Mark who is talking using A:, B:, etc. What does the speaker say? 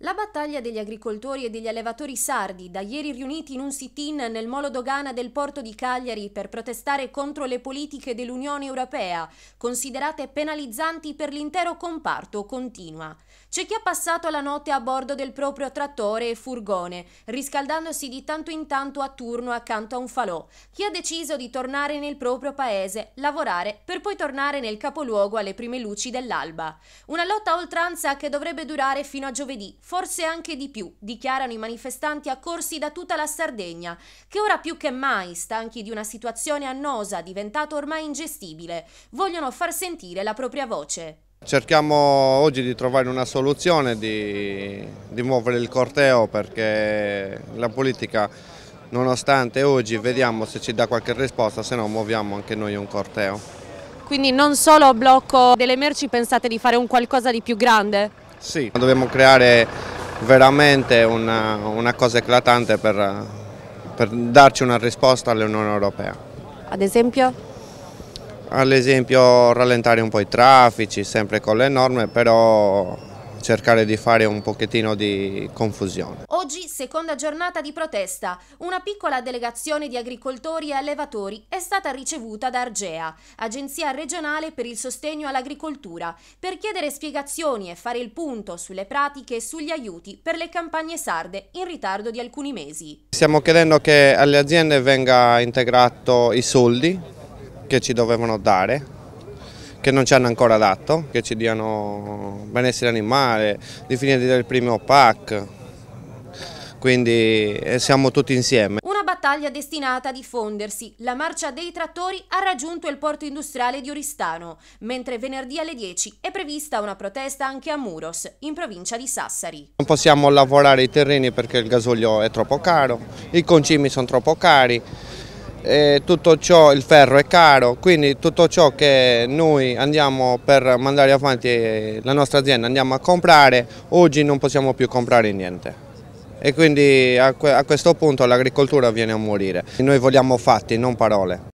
A: La battaglia degli agricoltori e degli allevatori sardi, da ieri riuniti in un sit-in nel molo dogana del porto di Cagliari per protestare contro le politiche dell'Unione Europea, considerate penalizzanti per l'intero comparto, continua. C'è chi ha passato la notte a bordo del proprio trattore e furgone, riscaldandosi di tanto in tanto a turno accanto a un falò. Chi ha deciso di tornare nel proprio paese, lavorare, per poi tornare nel capoluogo alle prime luci dell'alba. Una lotta a oltranza che dovrebbe durare fino a giovedì forse anche di più, dichiarano i manifestanti accorsi da tutta la Sardegna, che ora più che mai, stanchi di una situazione annosa diventata ormai ingestibile, vogliono far sentire la propria voce.
B: Cerchiamo oggi di trovare una soluzione, di, di muovere il corteo perché la politica nonostante oggi vediamo se ci dà qualche risposta, se no muoviamo anche noi un corteo.
A: Quindi non solo blocco delle merci, pensate di fare un qualcosa di più grande?
B: Sì, dobbiamo creare veramente una, una cosa eclatante per, per darci una risposta all'Unione Europea.
A: Ad esempio?
B: Ad esempio rallentare un po' i traffici, sempre con le norme, però cercare di fare un pochettino di confusione.
A: Oggi seconda giornata di protesta. Una piccola delegazione di agricoltori e allevatori è stata ricevuta da Argea, Agenzia regionale per il sostegno all'agricoltura, per chiedere spiegazioni e fare il punto sulle pratiche e sugli aiuti per le campagne sarde in ritardo di alcuni mesi.
B: Stiamo chiedendo che alle aziende venga integrato i soldi che ci dovevano dare che non ci hanno ancora dato, che ci diano benessere animale, definire il primo PAC, quindi eh, siamo tutti insieme.
A: Una battaglia destinata a diffondersi. La marcia dei trattori ha raggiunto il porto industriale di Oristano, mentre venerdì alle 10 è prevista una protesta anche a Muros, in provincia di Sassari.
B: Non possiamo lavorare i terreni perché il gasolio è troppo caro, i concimi sono troppo cari, e tutto ciò, il ferro è caro, quindi tutto ciò che noi andiamo per mandare avanti eh, la nostra azienda, andiamo a comprare, oggi non possiamo più comprare niente e quindi a, questo punto l'agricoltura viene a morire. Noi vogliamo fatti, non parole.